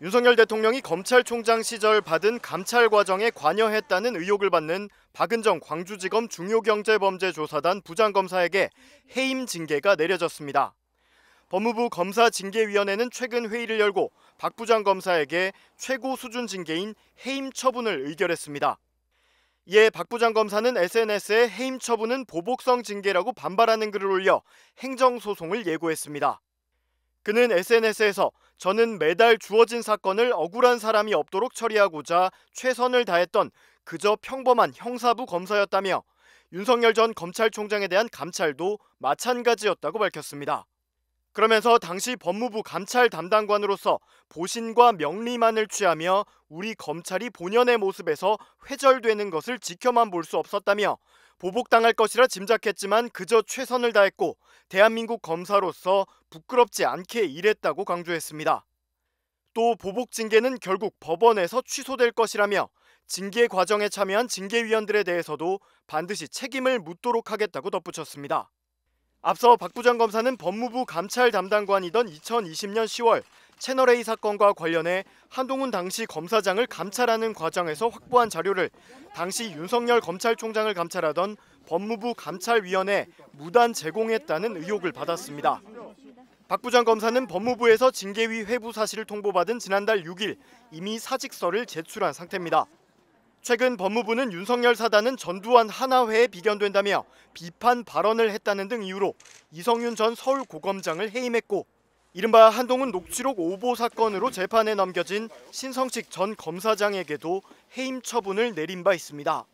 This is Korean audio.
윤석열 대통령이 검찰총장 시절 받은 감찰 과정에 관여했다는 의혹을 받는 박은정 광주지검 중요경제범죄조사단 부장검사에게 해임 징계가 내려졌습니다. 법무부 검사징계위원회는 최근 회의를 열고 박 부장검사에게 최고 수준 징계인 해임 처분을 의결했습니다. 이에 박 부장검사는 SNS에 해임 처분은 보복성 징계라고 반발하는 글을 올려 행정소송을 예고했습니다. 그는 SNS에서 저는 매달 주어진 사건을 억울한 사람이 없도록 처리하고자 최선을 다했던 그저 평범한 형사부 검사였다며 윤석열 전 검찰총장에 대한 감찰도 마찬가지였다고 밝혔습니다. 그러면서 당시 법무부 감찰 담당관으로서 보신과 명리만을 취하며 우리 검찰이 본연의 모습에서 회절되는 것을 지켜만 볼 수 없었다며 보복당할 것이라 짐작했지만 그저 최선을 다했고 대한민국 검사로서 부끄럽지 않게 일했다고 강조했습니다. 또 보복 징계는 결국 법원에서 취소될 것이라며 징계 과정에 참여한 징계위원들에 대해서도 반드시 책임을 묻도록 하겠다고 덧붙였습니다. 앞서 박 부장 검사는 법무부 감찰 담당관이던 2020년 10월 채널A 사건과 관련해 한동훈 당시 검사장을 감찰하는 과정에서 확보한 자료를 당시 윤석열 검찰총장을 감찰하던 법무부 감찰위원회 무단 제공했다는 의혹을 받았습니다. 박 부장 검사는 법무부에서 징계위 회부 사실을 통보받은 지난달 6일 이미 사직서를 제출한 상태입니다. 최근 법무부는 윤석열 사단은 전두환 하나회에 비견된다며 비판 발언을 했다는 등 이유로 이성윤 전 서울고검장을 해임했고 이른바 한동훈 녹취록 오보 사건으로 재판에 넘겨진 신성식 전 검사장에게도 해임 처분을 내린 바 있습니다.